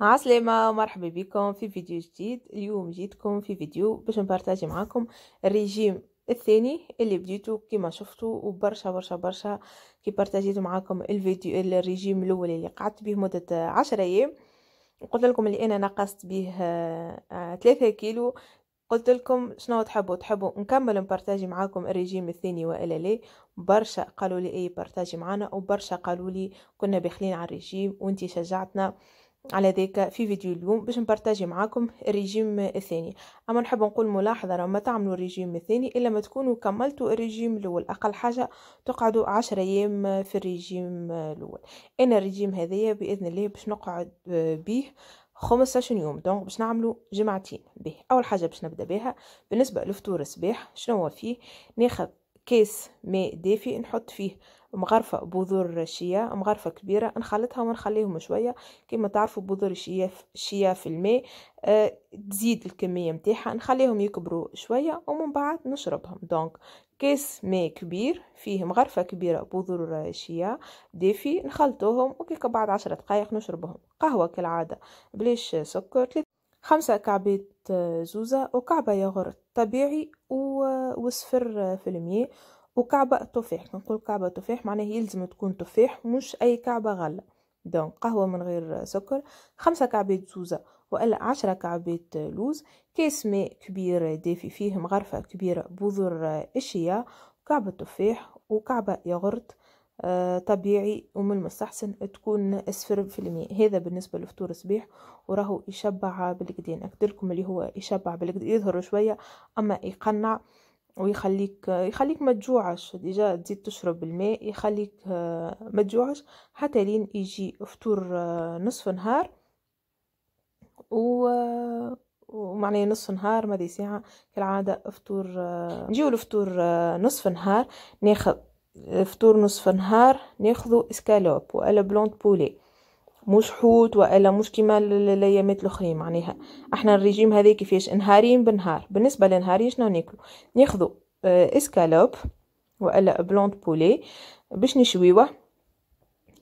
عسلامة مرحبا بكم في فيديو جديد اليوم جيتكم في فيديو باش نبارتاجي معاكم الريجيم الثاني اللي بديتو كيما شفتو وبرشا برشا برشا كي بارتاجيتو معاكم الفيديو الريجيم الاول اللي قعدت به مدة عشرة ايام قلت لكم اللي انا نقصت به ثلاثة آه، كيلو قلت لكم شنو تحبوا تحبوا نكمل نبارتاجي معاكم الريجيم الثاني والا لا برشا قالوا لي اي بارتاجي معنا وبرشا قالوا لي كنا بخلين على الريجيم وانتي شجعتنا على ذاك في فيديو اليوم باش نبارطاجي معاكم الريجيم الثاني اما نحب نقول ملاحظه راه ما تعملوا الريجيم الثاني الا ما تكونوا كملتوا الريجيم الاول اقل حاجه تقعدوا عشرة ايام في الريجيم الاول انا الريجيم هذايا باذن الله باش نقعد بيه 15 يوم دونك باش نعملو جمعتين به اول حاجه باش نبدا بها بالنسبه لفطور الصباح شنو هو فيه ناخذ كيس ماء دافي نحط فيه مغرفة بذور شيا مغرفة كبيرة نخلطها ونخليهم شوية كما تعرفوا بذور الشيا في الماء آه تزيد الكمية نتاعها نخليهم يكبروا شوية ومن بعد نشربهم دونك كاس ماء كبير فيه مغرفة كبيرة بذور شيا دافي نخلطوهم وكيك بعد عشرة دقايق نشربهم قهوة كالعادة بلاش سكر خمسة كعبات زوزة وكعبة ياغورت طبيعي وصفر آه، في المية وكعبة تفاح كنقول كعبة تفاح معناه يلزم تكون تفاح مش أي كعبة غلة دون قهوة من غير سكر خمسة كعبات زوزة وإلا عشرة كعبات لوز كاس ماء كبير دافي فيه مغرفة كبيرة بذور إشياء وكعبة تفاح وكعبة ياغورت آه، طبيعي ومن المستحسن تكون اسفر في المية هذا بالنسبة لفطور صبيح وراهو يشبع بالقدين أكدلكم اللي هو يشبع بالقدين يظهر شوية أما يقنع ويخليك يخليك ما تجوعش ديجا تزيد تشرب الماء يخليك آه، ما تجوعش حتى لين يجي فطور آه، نصف نهار و ومعناه نصف نهار ماذا ساعة كالعادة فطور نجيو لفطور نصف نهار ناخذ فطور نصف نهار ناخذوا اسكالوب والا بلونت بولي مش حوت والا مش كيما الايامات الاخرين معناها احنا الريجيم هذا كيفاش نهارين بنهار بالنسبه لنهاري شنو ناكلو ناخذوا آه، اسكالوب والا بلونت بولي باش نشويوه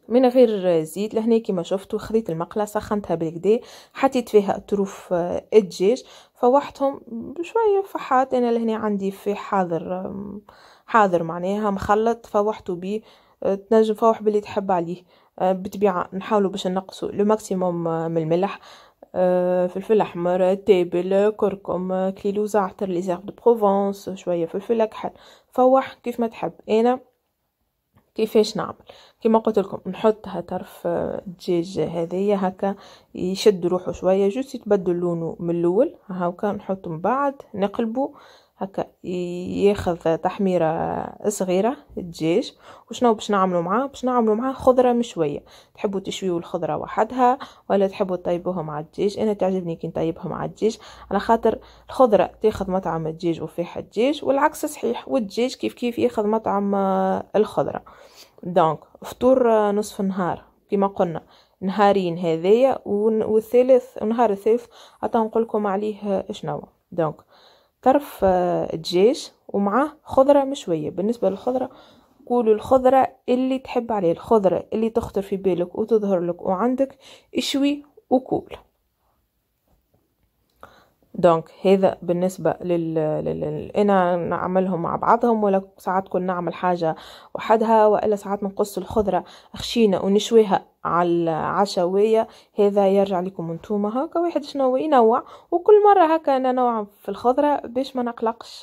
من غير زيت لهنا كيما شفتوا خذيت المقله سخنتها بالكدا حطيت فيها طروف آه، الدجاج فوحتهم بشويه فحات انا لهنا عندي في حاضر حاضر معناها مخلط فوحته بيه آه، تنجم فوح باللي تحب عليه آه، بطبيعة نحاولوا باش نقصوا لو ماكسيموم آه، من الملح فلفل احمر تابل كركم كليلو زعتر لي زيرب دو بروفونس شويه فلفل اكحل فوح كيف ما تحب انا كيفاش نعمل كيما قلت لكم نحطها طرف الدجاج هذايا هكا يشد روحه شويه جوست يتبدل لونه من الاول هاكا نحطه من بعد نقلبه هكا ياخذ تحميرة صغيرة الدجاج وشنو باش نعملو معاه باش نعملو معاه خضرة مشوية تحبوا تشويو الخضرة وحدها ولا تحبوا تطيبوها مع الدجاج انا تعجبني كي نطيبها مع الدجاج على خاطر الخضرة تاخذ مطعم الدجاج وفيها الدجاج والعكس صحيح والدجاج كيف كيف ياخذ مطعم آه، الخضرة دونك فطور آه، نصف النهار كما قلنا نهارين هذايا والثالث نهار الثالث عطا نقولكم عليه آه، شنو دونك طرف دجاج آه، ومعاه خضرة مشوية بالنسبة للخضرة قولوا الخضرة اللي تحب عليه الخضرة اللي تخطر في بالك وتظهر لك وعندك اشوي وكول دونك هذا بالنسبه لل... لل... انا نعملهم مع بعضهم ولا ساعات كنا نعمل حاجه وحدها والا ساعات نقص الخضره خشينه ونشويها على العشوية هذا يرجع لكم انتوما هكا واحد شنو ينوع وكل مرة هكا انا نوع في الخضرة باش ما نقلقش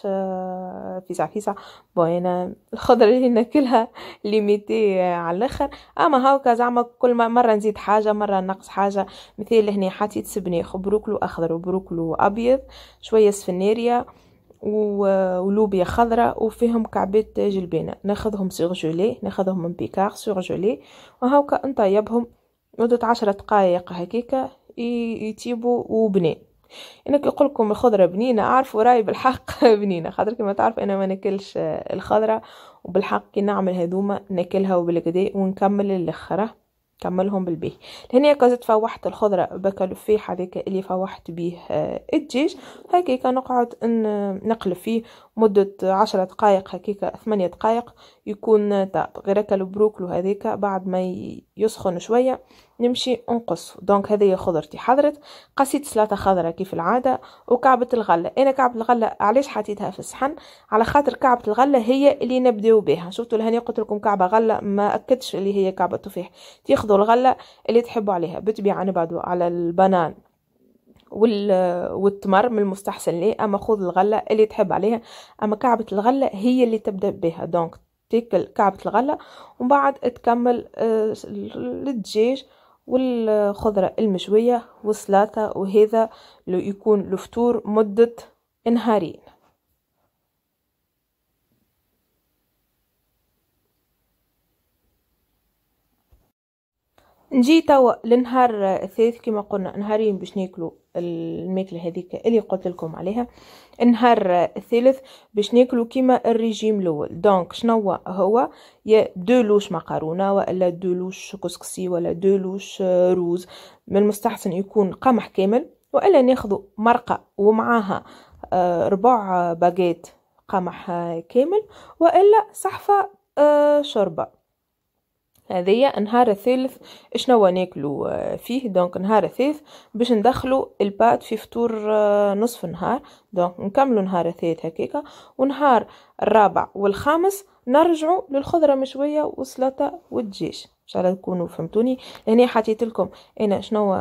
فيسع فيسع بون انا الخضرة اللي ناكلها ليميتي آه، على الاخر اما هكا زعما كل مرة نزيد حاجة مرة نقص حاجة مثال هنا حطيت سبنيخ وبروكلو اخضر وبروكلو ابيض شوية سفنارية ولوبيا خضراء وفيهم كعبات جلبانة ناخذهم سيرجولي ناخذهم من بيكار سيرجولي وهاكا نطيبهم مدة عشرة دقايق هكيكا يتيبوا وبنين انا كي نقول لكم الخضره بنينه اعرفوا راي بالحق بنينه خاطر كما تعرف انا ما ناكلش الخضره وبالحق كي نعمل هذوما ناكلها وبالكدا ونكمل للاخره كملهم بالبيه لهنا كازت فوحت الخضرة بكالوفي هذيك اللي فوحت بيه آه، الدجاج هكاك نقعد نقلب فيه مدة عشرة دقايق هكاك ثمانية دقايق يكون طاب غير هكا البروكلو هذيك بعد ما يسخن شويه نمشي نقصه دونك هذه خضرتي حضرت قصيت سلطه خضراء كيف العاده وكعبه الغله انا كعبه الغله علاش حطيتها في الصحن على خاطر كعبه الغله هي اللي نبداو بها شفتوا لهنا قلت لكم كعبه غله ما اكدتش اللي هي كعبه تفاح تاخذوا الغله اللي تحبوا عليها بالطبيعه نبعدوا على البنان والتمر من المستحسن ليه اما خذ الغله اللي تحب عليها اما كعبه الغله هي اللي تبدا بها دونك تاكل كعبة الغلة ومن بعد تكمل الدجاج آه، والخضرة المشوية والسلاطة وهذا يكون الفطور مدة نهارين نجي توا لنهار الثالث كما قلنا نهارين باش ناكلو الماكله هذيك اللي قلت لكم عليها النهار الثالث باش ناكلو كيما الريجيم الاول دونك شنو هو يا دو لوش مكرونه ولا دو لوش كسكسي ولا دو لوش روز من المستحسن يكون قمح كامل والا ناخذ مرقه ومعاها آه، ربع باجيت قمح كامل والا صحفه آه، شوربه هذه نهار الثالث شنو ناكلو آه، فيه دونك نهار الثالث باش ندخلو البات في فطور آه، نصف النهار دونك نكملو نهار الثالث هكاكا ونهار الرابع والخامس نرجعوا للخضره مشويه والسلطه والدجاج ان شاء الله تكونوا فهمتوني لاني حطيت لكم انا شنو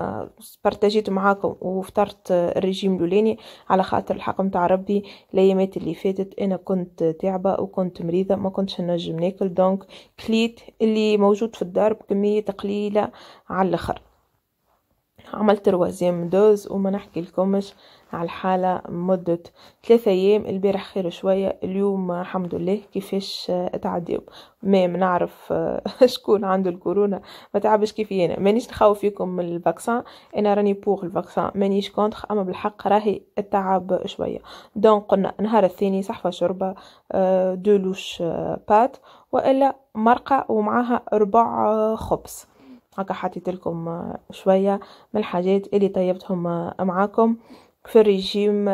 بارتاجيت معاكم وفطرت الرجيم الاولاني على خاطر الحق نتاع ربي الايامات اللي فاتت انا كنت تعبه وكنت مريضه ما كنتش نجم ناكل دونك كليت اللي موجود في الدار بكميه قليله على الاخر عملت روازيم دوز وما نحكي لكمش على الحالة مدة ثلاثة أيام البارح خير شوية اليوم الحمد لله كيفاش اتعديو ما منعرف آه، شكون عنده الكورونا ما تعبش كيفي أنا مانيش نخوف فيكم من الفاكسان أنا راني بوغ الفاكسان مانيش كونتخ أما بالحق راهي التعب شوية دونك قلنا نهار الثاني صحفة شربة آه، دولوش آه، بات وإلا مرقة ومعها ربع خبز هكا حطيت لكم شويه من الحاجات اللي طيبتهم معاكم في الريجيم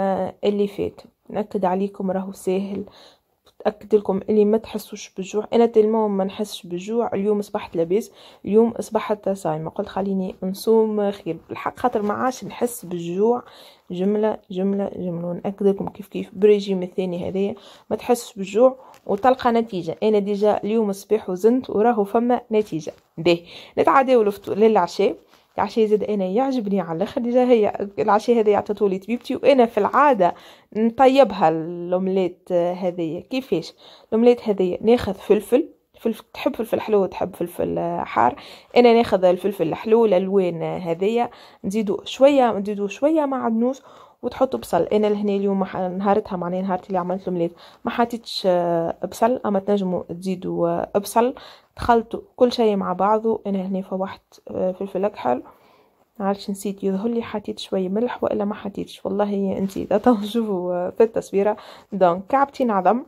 اللي فات نأكد عليكم راهو ساهل نأكد لكم اللي ما تحسوش بالجوع انا تلمو ما نحسش بالجوع اليوم صبحت لاباس اليوم صبحت صايمه قلت خليني نصوم خير بالحق خاطر ما عادش نحس بالجوع جمله جمله جمله ونأكد لكم كيف كيف بريجيم الثاني هذايا ما تحسش بالجوع وتلقى نتيجه انا ديجا اليوم الصباح وزنت وراهو فما نتيجه ده نتعداو للعشاء العشاء زاد انا يعجبني على الاخر ديجا هي العشاء هذا عطاتو لي طبيبتي وانا في العاده نطيبها الاومليت هذه كيفاش الاومليت هذه ناخذ فلفل فلفل تحب فلفل حلو تحب فلفل حار انا ناخذ الفلفل الحلو الالوان هذيا نزيدو شويه نزيدو شويه النوس وتحطوا بصل انا لهنا اليوم نهارتها معناها نهارتي اللي عملت الاومليت ما حطيتش بصل اما تنجموا تزيدوا بصل دخلته كل شيء مع بعضه انا هنا فوحت آه، فلفل اكحل معلش نسيت يظهر لي حطيت شوية ملح والا ما حطيتش والله هي انت اذا تشوفوا آه، في التصويره دونك كعبتين عظم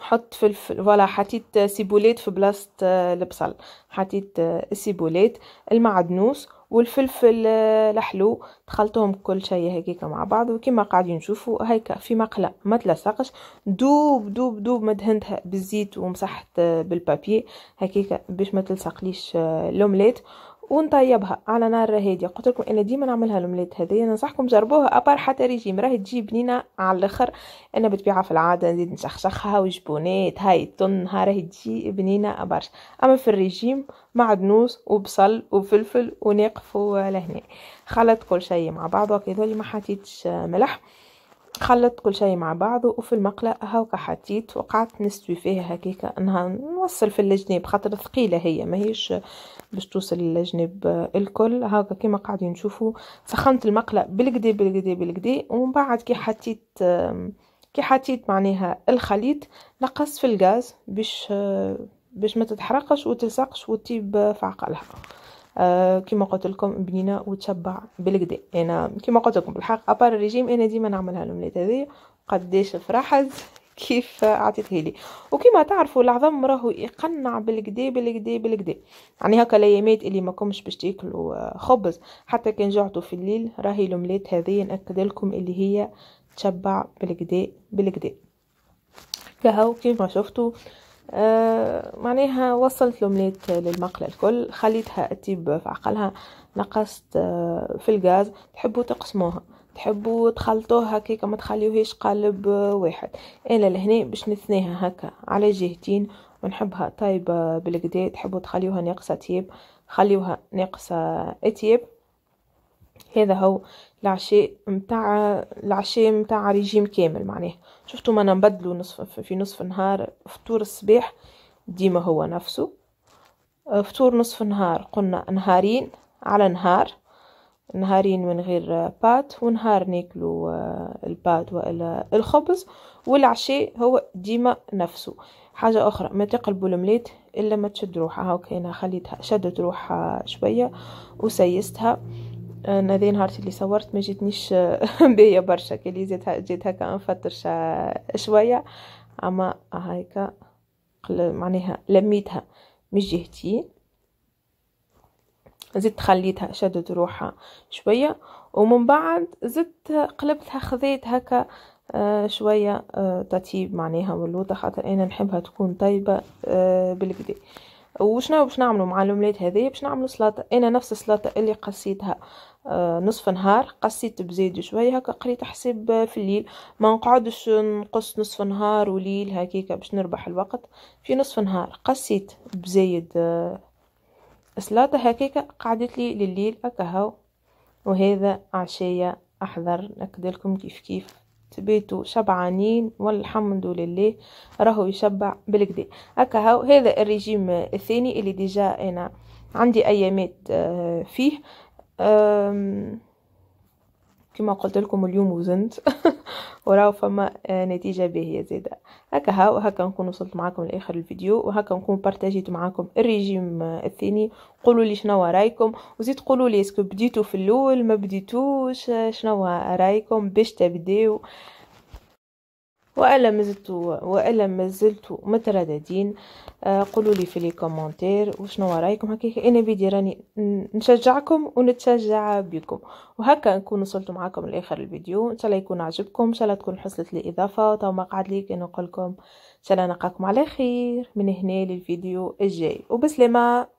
حط فلفل فوالا حطيت سيبوليت في بلاصه آه، البصل حطيت السيبوليت المعدنوس والفلفل الحلو آه، تخلطوهم كل شيء هكيكا مع بعض وكما قاعدين نشوفوا هيكا في مقله ما تلصقش دوب دوب دوب مدهنتها بالزيت ومسحت آه، بالبابي هكيكا باش ما تلصقليش آه، لومليت ونطيبها على نار هاديه قلت لكم انا ديما نعملها الاومليت هذه ننصحكم جربوها ابار حتى ريجيم راهي تجي بنينه على الاخر انا بتبيعها في العاده نزيد نشخشخها وجبونات هاي تنها راهي تجي بنينه برشا اما في الريجيم معدنوس وبصل وفلفل ونقفوا لهنا خلط كل شيء مع بعضه كي ما حطيتش ملح خلطت كل شيء مع بعض وفي المقلة هاوكا حطيت وقعدت نستوي فيها هكيكا انها نوصل في الجناب خاطر ثقيلة هي ماهيش باش توصل للجناب الكل هاوكا كيما قاعدين نشوفوا سخنت المقلة بالكدا بالكدا بالكدا ومن بعد كي حطيت كي حطيت معناها الخليط نقصت في الغاز باش باش ما تتحرقش وتلصقش وتطيب في عقلها آه، كما قلت لكم بنينه وتشبع بالكدا انا كما قلت لكم بالحق ابار الريجيم انا ديما نعملها للولاد هذيا قداش فرحت كيف عطيته لي وكما تعرفوا العظم راهو يقنع بالكدا بالكدا بالكدا يعني هكا الايامات اللي ما كومش باش تاكلوا آه، خبز حتى كان جعتوا في الليل راهي الاملات هذه ناكد لكم اللي هي تشبع بالكدا بالكدا كهو كيما شفتوا آه، معناها وصلت الأملات للمقلة الكل خليتها تطيب في عقلها نقصت آه، في الغاز تحبوا تقسموها تحبوا تخلطوها هكاك ما تخليوهاش قالب آه، واحد انا لهنا باش نثنيها هكا على جهتين ونحبها طايبه بالقدا تحبوا تخليوها ناقصه تياب خليوها ناقصه اتياب هذا هو العشاء متاع العشاء متاع ريجيم كامل معناه شفتوا ما نبدلو نصف في نصف النهار فطور الصباح ديما هو نفسه آه، فطور نصف النهار قلنا نهارين على نهار نهارين من غير بات ونهار ناكلو آه، البات والا الخبز والعشاء هو ديما نفسه حاجة أخرى ما تقلبوا المليت إلا ما تشد روحها هاو كاينة خليتها شدت روحها شوية وسيستها انا ذي نهار اللي صورت ما جيتنيش بيا برشا كي زيت جيت هكا مفترشة شويه اما هايكا معناها لميتها من جهتي زدت خليتها شدت روحها شويه ومن بعد زدت قلبتها خذيت هكا آه، شويه آه، تطيب معناها واللوطه خاطر انا نحبها تكون طيبه بالكدي بالكدا وشنو باش نعملو مع الاومليت هذه باش نعملو سلطه انا نفس السلطه اللي قصيتها آه، نصف نهار قصيت بزيد شويه هكا قريت حساب في الليل ما نقعدش نقص نصف نهار وليل هكيكا باش نربح الوقت في نصف نهار قصيت بزيد آه، سلاطة هكيكا قعدت لي لليل اكهو وهذا عشية احضر نقدلكم كيف كيف تبيتوا شبعانين والحمد لله راهو يشبع بالكدا هكا هذا الرجيم الثاني اللي ديجا انا عندي ايامات آه، فيه كما قلت لكم اليوم وزنت وراو فما آه، نتيجه باهيه زاده هكا هاو وهكا نكون وصلت معاكم لاخر الفيديو وهكا نكون بارتاجيت معاكم الريجيم آه، الثاني قولوا لي شنو رايكم وزيد قولوا لي اسكو بديتو في الاول ما بديتوش آه، شنو رايكم باش تبداو والا مازلت والا مازلت مترددين آه، قولوا لي في لي كومونتير وشنو رايكم هكا انا بدي راني نشجعكم ونتشجع بكم وهكا نكون وصلت معاكم لاخر الفيديو ان شاء الله يكون عجبكم ان شاء الله تكون حصلت لي اضافه تو ما قعد لي نقول لكم ان شاء الله نلقاكم على خير من هنا للفيديو الجاي وبسلامه